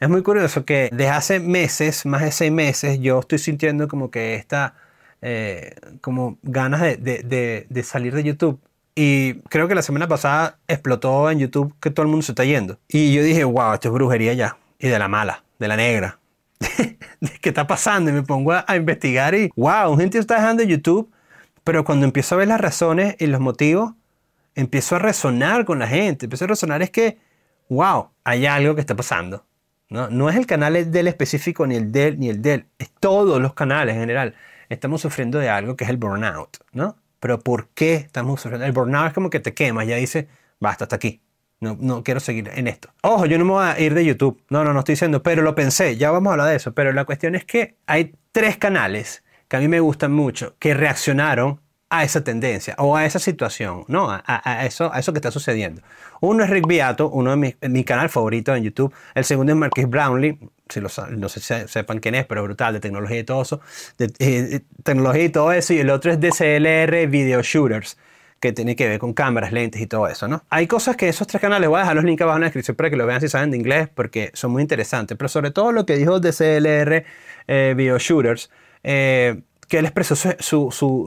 Es muy curioso que desde hace meses, más de seis meses, yo estoy sintiendo como que esta, eh, como ganas de, salir de YouTube. Y creo que la semana pasada explotó en YouTube que todo el mundo se está yendo. Y yo dije, wow, esto es brujería ya. Y de la mala, de la negra. ¿Qué está pasando? Y me pongo a, investigar y, wow, gente está dejando YouTube. Pero cuando empiezo a ver las razones y los motivos, empiezo a resonar con la gente. Empiezo a resonar es que, wow, hay algo que está pasando no, no es el canal del específico ni el del ni el del, es todos los canales en general. Estamos sufriendo de algo que es el burnout, ¿no? Pero ¿por qué estamos sufriendo? El burnout es como que te quemas, ya dices, basta, hasta aquí. No, no quiero seguir en esto. Ojo, yo no me voy a ir de YouTube. No, no, no estoy diciendo, pero lo pensé, ya vamos a hablar de eso. Pero la cuestión es que hay tres canales que a mí me gustan mucho, que reaccionaron a esa tendencia o a esa situación, ¿no? A, eso, a eso que está sucediendo. Uno es Rick Beato, uno de mi, eh, mi canal favorito en YouTube. El segundo es Marquis Brownlee, si no sé si sepan quién es, pero brutal, de tecnología y todo eso. De, eh, tecnología y todo eso. Y el otro es DCLR Video Shooters, que tiene que ver con cámaras, lentes y todo eso, ¿no? Hay cosas que esos tres canales, voy a dejar los links abajo en la descripción para que lo vean si saben de inglés, porque son muy interesantes. Pero sobre todo lo que dijo DCLR eh, Video Shooters, que él expresó su,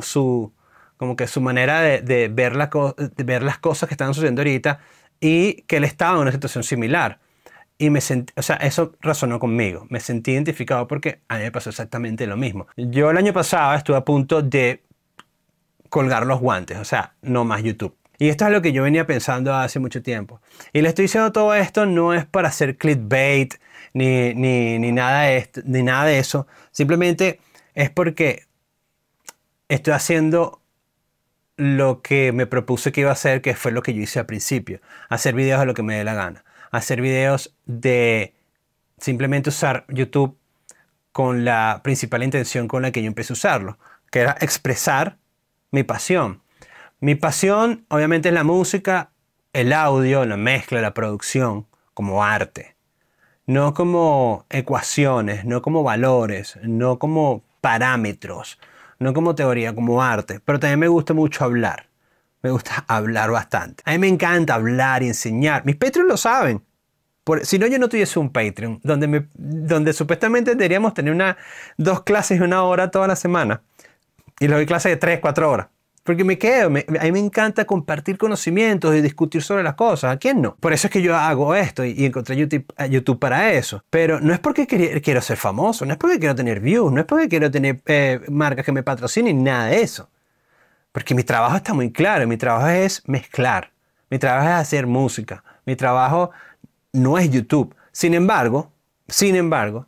su como que su manera de, ver, la ver las cosas que están sucediendo ahorita y que él estaba en una situación similar. Y me o sea, eso resonó conmigo. Me sentí identificado porque a mí me pasó exactamente lo mismo. Yo el año pasado estuve a punto de colgar los guantes, o sea, no más YouTube. Y esto es lo que yo venía pensando hace mucho tiempo. Y le estoy diciendo todo esto no es para hacer clickbait ni, ni, ni nada, ni nada de eso. Simplemente es porque estoy haciendo lo que me propuse que iba a hacer, que fue lo que yo hice al principio, hacer videos de lo que me dé la gana, hacer videos de simplemente usar YouTube con la principal intención con la que yo empecé a usarlo, que era expresar mi pasión. Mi pasión obviamente es la música, el audio, la mezcla, la producción, como arte. No como ecuaciones, no como valores, no como parámetros, no como teoría, como arte, pero también me gusta mucho hablar. Me gusta hablar bastante. A mí me encanta hablar y enseñar. Mis Patreons lo saben. si no, yo no tuviese un Patreon, donde, me, donde supuestamente deberíamos tener una, dos clases de una hora toda la semana. Y luego doy clases de tres, cuatro horas. Porque me quedo, a mí me encanta compartir conocimientos y discutir sobre las cosas. ¿A quién no? Por eso es que yo hago esto y, encontré YouTube, para eso. Pero no es porque quiero ser famoso, no es porque quiero tener views, no es porque quiero tener eh, marcas que me patrocinen, nada de eso. Porque mi trabajo está muy claro, mi trabajo es mezclar, mi trabajo es hacer música, mi trabajo no es YouTube. Sin embargo, sin embargo,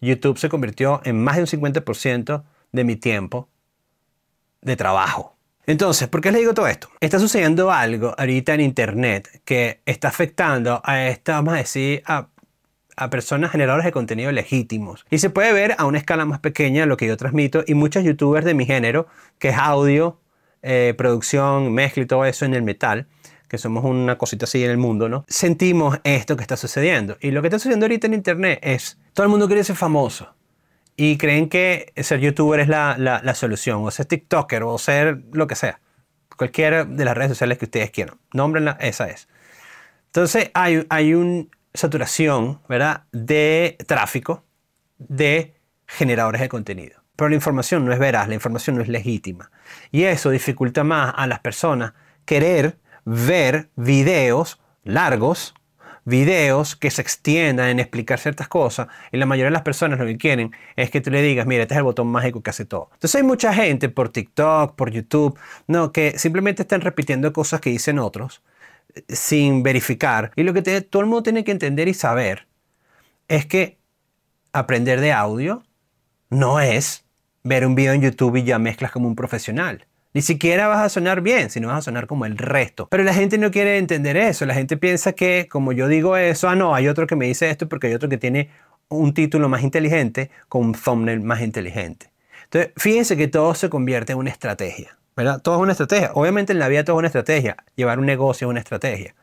YouTube se convirtió en más de un 50% de mi tiempo de trabajo. Entonces, ¿por qué les digo todo esto? Está sucediendo algo ahorita en Internet que está afectando a esta, vamos a decir, a, personas generadoras de contenido legítimos. Y se puede ver a una escala más pequeña lo que yo transmito y muchos youtubers de mi género, que es audio, eh, producción, mezcla y todo eso en el metal, que somos una cosita así en el mundo, ¿no? Sentimos esto que está sucediendo. Y lo que está sucediendo ahorita en Internet es, todo el mundo quiere ser famoso y creen que ser youtuber es la, solución, o ser TikToker, o ser lo que sea. Cualquiera de las redes sociales que ustedes quieran. Nómbrenla, esa es. Entonces hay, una saturación, ¿verdad?, de tráfico de generadores de contenido. Pero la información no es veraz, la información no es legítima. Y eso dificulta más a las personas querer ver videos largos videos que se extiendan en explicar ciertas cosas y la mayoría de las personas lo que quieren es que tú le digas, mira, este es el botón mágico que hace todo. Entonces hay mucha gente por TikTok, por YouTube, no, que simplemente están repitiendo cosas que dicen otros eh, sin verificar. Y lo que todo el mundo tiene que entender y saber es que aprender de audio no es ver un video en YouTube y ya mezclas como un profesional. Ni siquiera vas a sonar bien, sino vas a sonar como el resto. Pero la gente no quiere entender eso. La gente piensa que como yo digo eso, ah, no, hay otro que me dice esto porque hay otro que tiene un título más inteligente con un thumbnail más inteligente. Entonces, fíjense que todo se convierte en una estrategia. ¿verdad? Todo es una estrategia. Obviamente en la vida todo es una estrategia. Llevar un negocio es una estrategia.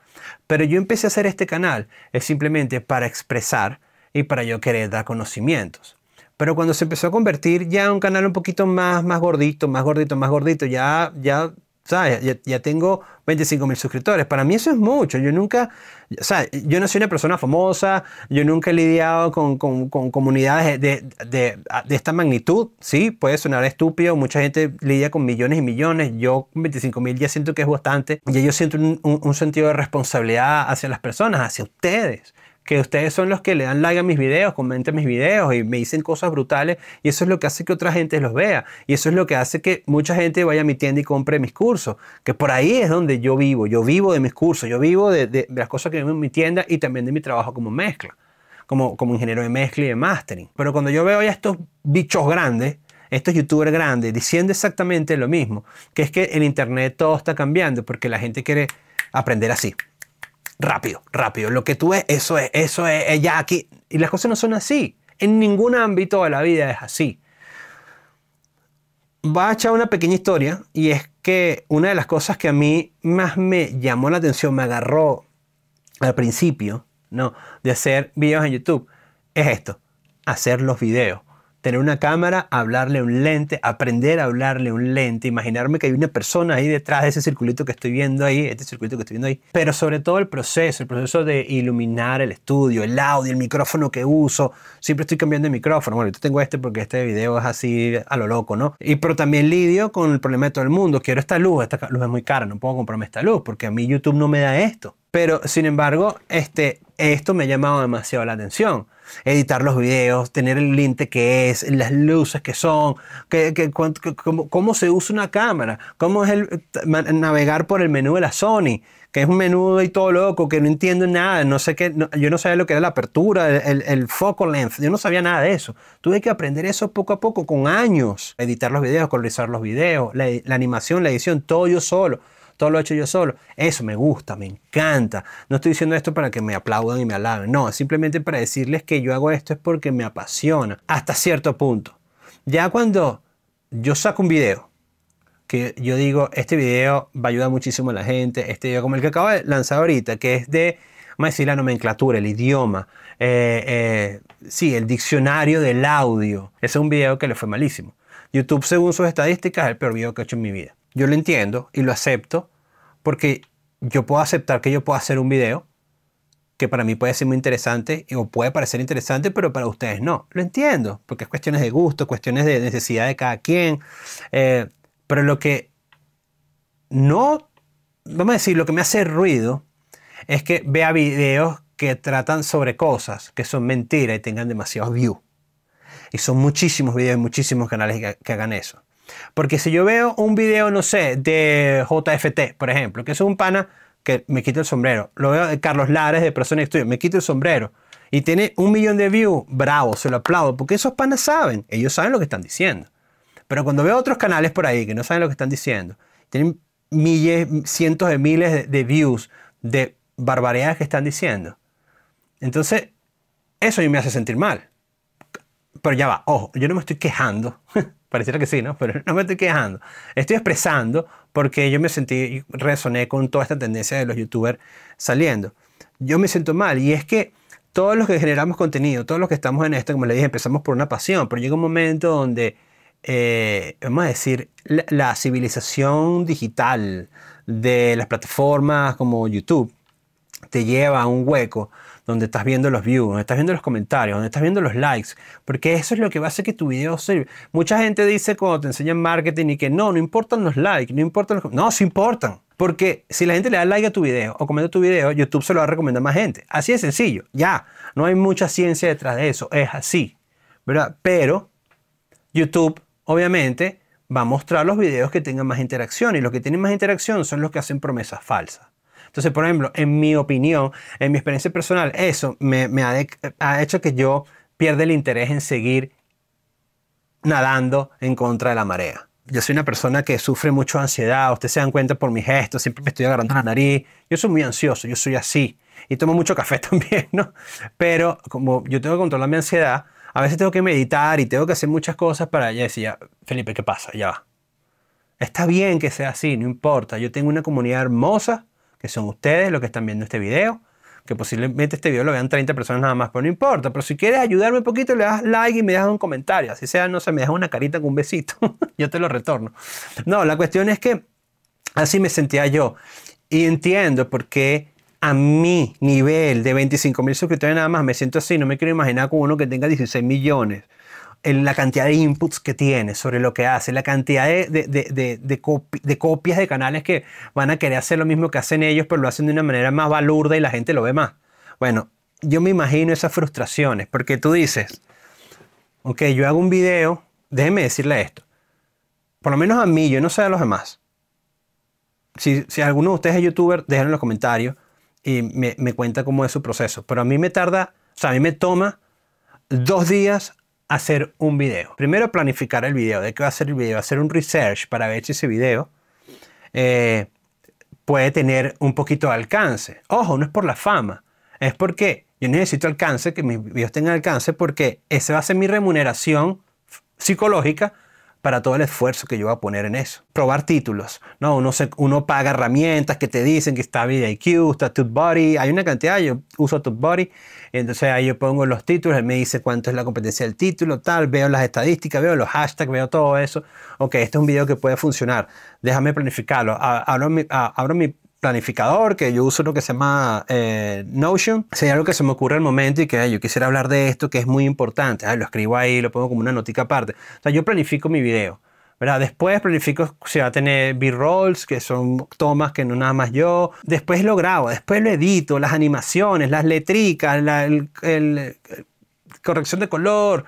Pero yo empecé a hacer este canal es simplemente para expresar y para yo querer dar conocimientos. Pero cuando se empezó a convertir ya un canal un poquito más, más gordito, más gordito, más gordito, ya, ya ¿sabes? Ya, tengo 25 mil suscriptores. Para mí eso es mucho. Yo nunca, o sea, yo no soy una persona famosa, yo nunca he lidiado con, con, comunidades de, de, de, esta magnitud. Sí, puede sonar estúpido, mucha gente lidia con millones y millones. Yo con 25 mil ya siento que es bastante. Y yo siento un, un sentido de responsabilidad hacia las personas, hacia ustedes que ustedes son los que le dan like a mis videos, comentan mis videos y me dicen cosas brutales y eso es lo que hace que otra gente los vea y eso es lo que hace que mucha gente vaya a mi tienda y compre mis cursos, que por ahí es donde yo vivo, yo vivo de mis cursos, yo vivo de, las cosas que vivo en mi tienda y también de mi trabajo como mezcla, como, como ingeniero de mezcla y de mastering. Pero cuando yo veo a estos bichos grandes, estos youtubers grandes diciendo exactamente lo mismo, que es que en internet todo está cambiando porque la gente quiere aprender así rápido, rápido. Lo que tú ves, eso es, eso es, ya aquí. Y las cosas no son así. En ningún ámbito de la vida es así. Va a echar una pequeña historia y es que una de las cosas que a mí más me llamó la atención, me agarró al principio, ¿no? De hacer videos en YouTube, es esto, hacer los videos tener una cámara, hablarle un lente, aprender a hablarle un lente, imaginarme que hay una persona ahí detrás de ese circulito que estoy viendo ahí, este circulito que estoy viendo ahí, pero sobre todo el proceso, el proceso de iluminar el estudio, el audio, el micrófono que uso, siempre estoy cambiando de micrófono, bueno, yo tengo este porque este video es así a lo loco, ¿no? Y pero también lidio con el problema de todo el mundo, quiero esta luz, esta luz es muy cara, no puedo comprarme esta luz porque a mí YouTube no me da esto. Pero sin embargo, este, esto me ha llamado demasiado la atención editar los videos, tener el linte que es, las luces que son, que, cómo, se usa una cámara, cómo es navegar por el menú de la Sony, que es un menú y todo loco, que no entiendo nada, no sé yo no sabía lo que era la apertura, el, el, focal length, yo no sabía nada de eso. Tuve que aprender eso poco a poco, con años, editar los videos, colorizar los videos, la animación, la edición, todo yo solo todo lo he hecho yo solo. Eso me gusta, me encanta. No estoy diciendo esto para que me aplaudan y me alaben, no, simplemente para decirles que yo hago esto es porque me apasiona, hasta cierto punto. Ya cuando yo saco un video, que yo digo, este video va a ayudar muchísimo a la gente, este video como el que acabo de lanzar ahorita, que es de, vamos a decir, la nomenclatura, el idioma, eh, eh, sí, el diccionario del audio. Ese es un video que le fue malísimo. YouTube, según sus estadísticas, es el peor video que he hecho en mi vida. Yo lo entiendo y lo acepto, porque yo puedo aceptar que yo pueda hacer un video que para mí puede ser muy interesante o puede parecer interesante, pero para ustedes no. Lo entiendo, porque es cuestiones de gusto, cuestiones de necesidad de cada quien. Eh, pero lo que no, vamos a decir, lo que me hace ruido es que vea videos que tratan sobre cosas que son mentiras y tengan demasiados views. Y son muchísimos videos y muchísimos canales que hagan eso. Porque si yo veo un video, no sé, de JFT, por ejemplo, que es un pana que me quita el sombrero, lo veo de Carlos Lares de Persona Studio, me quita el sombrero y tiene un millón de views, bravo, se lo aplaudo, porque esos panas saben, ellos saben lo que están diciendo. Pero cuando veo otros canales por ahí que no saben lo que están diciendo, tienen miles, cientos de miles de, views de barbaridades que están diciendo. Entonces, eso a mí me hace sentir mal. Pero ya va, ojo, yo no me estoy quejando Pareciera que sí, ¿no? Pero no me estoy quejando. Estoy expresando porque yo me sentí, resoné con toda esta tendencia de los youtubers saliendo. Yo me siento mal y es que todos los que generamos contenido, todos los que estamos en esto, como le dije, empezamos por una pasión, pero llega un momento donde, eh, vamos a decir, la, la civilización digital de las plataformas como YouTube te lleva a un hueco donde estás viendo los views, donde estás viendo los comentarios, donde estás viendo los likes, porque eso es lo que va a hacer que tu video sirva. Mucha gente dice cuando te enseñan marketing y que no, no importan los likes, no importan los... No, sí importan. Porque si la gente le da like a tu video o comenta tu video, YouTube se lo va a recomendar a más gente. Así de sencillo. Ya, no hay mucha ciencia detrás de eso. Es así. ¿Verdad? Pero YouTube, obviamente, va a mostrar los videos que tengan más interacción. Y los que tienen más interacción son los que hacen promesas falsas. Entonces, por ejemplo, en mi opinión, en mi experiencia personal, eso me, ha, hecho que yo pierda el interés en seguir nadando en contra de la marea. Yo soy una persona que sufre mucho ansiedad, ustedes se dan cuenta por mis gestos, siempre me estoy agarrando la nariz, yo soy muy ansioso, yo soy así y tomo mucho café también, ¿no? Pero como yo tengo que controlar mi ansiedad, a veces tengo que meditar y tengo que hacer muchas cosas para ya decir, Felipe, ¿qué pasa? Ya va. Está bien que sea así, no importa, yo tengo una comunidad hermosa que son ustedes los que están viendo este video, que posiblemente este video lo vean 30 personas nada más, pero no importa. Pero si quieres ayudarme un poquito, le das like y me dejas un comentario. Así sea, no sé, me dejas una carita con un besito. yo te lo retorno. No, la cuestión es que así me sentía yo. Y entiendo por qué a mi nivel de 25 mil suscriptores nada más me siento así. No me quiero imaginar con uno que tenga 16 millones en la cantidad de inputs que tiene sobre lo que hace, la cantidad de, de, copias de canales que van a querer hacer lo mismo que hacen ellos, pero lo hacen de una manera más balurda y la gente lo ve más. Bueno, yo me imagino esas frustraciones, porque tú dices, ok, yo hago un video, déjeme decirle esto, por lo menos a mí, yo no sé a los demás. Si, alguno de ustedes es youtuber, déjenlo en los comentarios y me, me cuenta cómo es su proceso, pero a mí me tarda, o sea, a mí me toma dos días hacer un video. Primero planificar el video, de qué va a ser el video, hacer un research para ver si ese video eh, puede tener un poquito de alcance. Ojo, no es por la fama, es porque yo necesito alcance, que mis videos tengan alcance, porque esa va a ser mi remuneración psicológica para todo el esfuerzo que yo voy a poner en eso. Probar títulos, ¿no? Uno, se, uno paga herramientas que te dicen que está VidIQ, está TubeBuddy, hay una cantidad, yo uso TubeBuddy, entonces ahí yo pongo los títulos, él me dice cuánto es la competencia del título, tal, veo las estadísticas, veo los hashtags, veo todo eso. Ok, este es un video que puede funcionar, déjame planificarlo, abro mi planificador, que yo uso lo que se llama eh, Notion, sería algo que se me ocurre al momento y que yo quisiera hablar de esto, que es muy importante. Ah, lo escribo ahí, lo pongo como una notica aparte. O sea, yo planifico mi video. ¿verdad? Después planifico si va a tener B-rolls, que son tomas que no nada más yo. Después lo grabo, después lo edito, las animaciones, las letricas, la eh, corrección de color,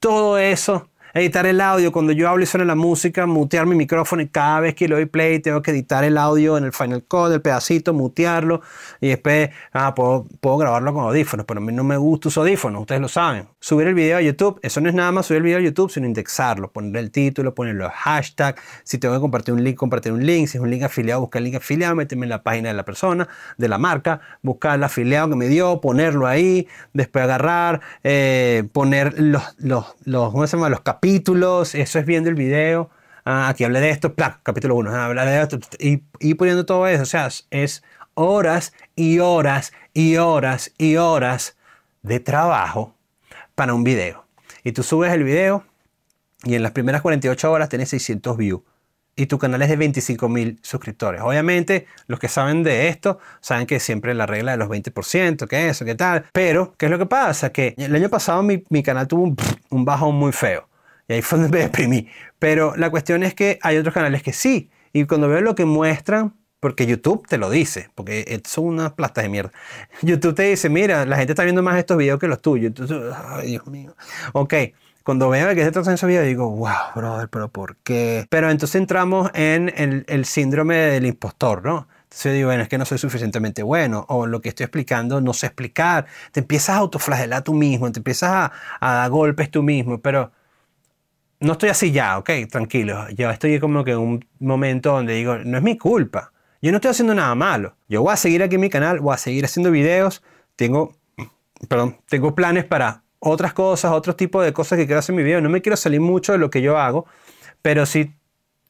todo eso editar el audio, cuando yo hablo y suena la música, mutear mi micrófono y cada vez que le doy play tengo que editar el audio en el Final Cut, el pedacito, mutearlo y después ah, puedo, grabarlo con audífonos, pero a mí no me gusta usar audífonos, ustedes lo saben. Subir el video a YouTube, eso no es nada más subir el video a YouTube, sino indexarlo, poner el título, ponerle los hashtags, si tengo que compartir un link, compartir un link, si es un link afiliado, buscar el link afiliado, meterme en la página de la persona, de la marca, buscar el afiliado que me dio, ponerlo ahí, después agarrar, eh, poner los, los, los, ¿cómo se llama? Los capítulos, eso es viendo el video, ah, aquí hablé de esto, capítulo 1, ah, de esto, y, poniendo todo eso, o sea, es horas y horas y horas y horas de trabajo para un video. Y tú subes el video y en las primeras 48 horas tienes 600 views. Y tu canal es de 25 mil suscriptores. Obviamente, los que saben de esto saben que siempre la regla de los 20%, que eso, que tal. Pero, ¿qué es lo que pasa? Que el año pasado mi, canal tuvo un, un bajón muy feo ahí fue donde me Pero la cuestión es que hay otros canales que sí. Y cuando veo lo que muestran, porque YouTube te lo dice, porque son unas plastas de mierda. YouTube te dice, mira, la gente está viendo más estos videos que los tuyos. Entonces, ay, Dios mío. Ok, cuando veo que se trata en esos videos, digo, wow, brother, pero ¿por qué? Pero entonces entramos en el, síndrome del impostor, ¿no? Entonces digo, bueno, es que no soy suficientemente bueno, o lo que estoy explicando no sé explicar. Te empiezas a autoflagelar tú mismo, te empiezas a, a dar golpes tú mismo, pero no estoy así ya, ok, tranquilo. Yo estoy como que en un momento donde digo, no es mi culpa. Yo no estoy haciendo nada malo. Yo voy a seguir aquí en mi canal, voy a seguir haciendo videos. Tengo, perdón, tengo planes para otras cosas, otros tipo de cosas que quiero hacer en mi video. No me quiero salir mucho de lo que yo hago, pero sí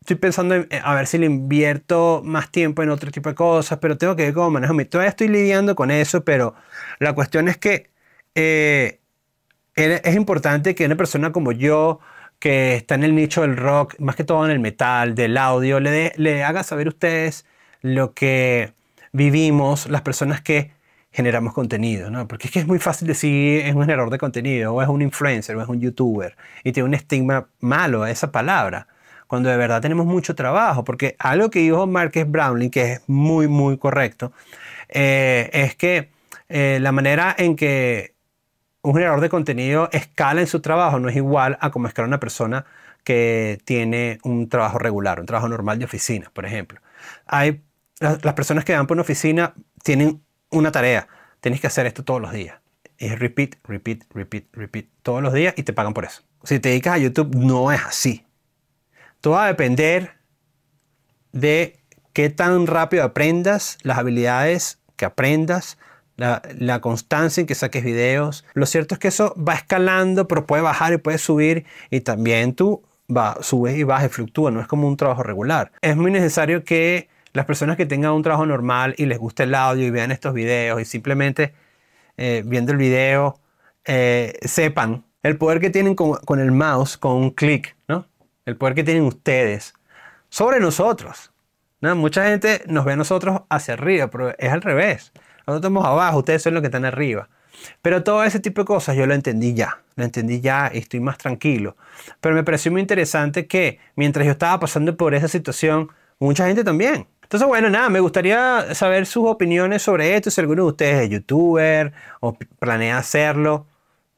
estoy pensando en a ver si le invierto más tiempo en otro tipo de cosas, pero tengo que ver cómo manejo Todavía estoy lidiando con eso, pero la cuestión es que eh, es importante que una persona como yo, que está en el nicho del rock, más que todo en el metal, del audio, le, haga saber a ustedes lo que vivimos las personas que generamos contenido, ¿no? Porque es que es muy fácil decir es un generador de contenido, o es un influencer, o es un youtuber, y tiene un estigma malo a esa palabra, cuando de verdad tenemos mucho trabajo, porque algo que dijo Marques Brownlee, que es muy, muy correcto, eh, es que eh, la manera en que un generador de contenido escala en su trabajo, no es igual a cómo escala una persona que tiene un trabajo regular, un trabajo normal de oficina, por ejemplo. Hay, las personas que van por una oficina tienen una tarea, tienes que hacer esto todos los días. Es repeat, repeat, repeat, repeat, todos los días y te pagan por eso. Si te dedicas a YouTube, no es así. Todo va a depender de qué tan rápido aprendas las habilidades que aprendas, la, constancia en que saques videos. Lo cierto es que eso va escalando, pero puede bajar y puede subir y también tú va, subes y bajas fluctúa, no es como un trabajo regular. Es muy necesario que las personas que tengan un trabajo normal y les guste el audio y vean estos videos y simplemente eh, viendo el video eh, sepan el poder que tienen con, el mouse, con un clic, ¿no? El poder que tienen ustedes sobre nosotros. ¿no? Mucha gente nos ve a nosotros hacia arriba, pero es al revés. Nosotros estamos abajo, ustedes son los que están arriba. Pero todo ese tipo de cosas yo lo entendí ya, lo entendí ya y estoy más tranquilo. Pero me pareció muy interesante que mientras yo estaba pasando por esa situación, mucha gente también. Entonces, bueno, nada, me gustaría saber sus opiniones sobre esto, si alguno de ustedes es youtuber o planea hacerlo.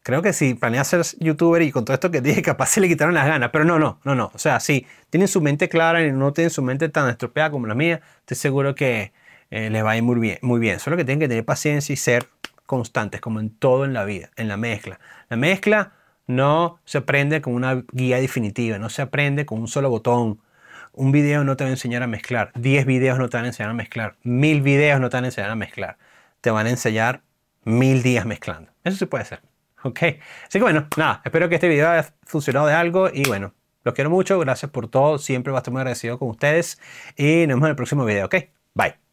Creo que si planea ser youtuber y con todo esto que dije, capaz se le quitaron las ganas, pero no, no, no, no. O sea, si tienen su mente clara y no tienen su mente tan estropeada como la mía, estoy seguro que, eh, les va a ir muy bien, muy bien. Solo que tienen que tener paciencia y ser constantes, como en todo en la vida, en la mezcla. La mezcla no se aprende con una guía definitiva, no se aprende con un solo botón. Un video no te va a enseñar a mezclar, 10 videos no te van a enseñar a mezclar, mil videos no te van a enseñar a mezclar. Te van a enseñar mil días mezclando. Eso se puede hacer, ¿Ok? Así que bueno, nada, espero que este video haya funcionado de algo y bueno, los quiero mucho, gracias por todo, siempre va a estar muy agradecido con ustedes y nos vemos en el próximo video, ¿ok? Bye.